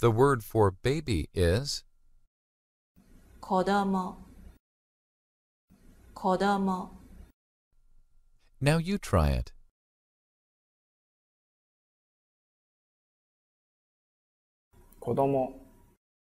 The word for baby is kodomo. Kodomo. Now you try it. Kodomo.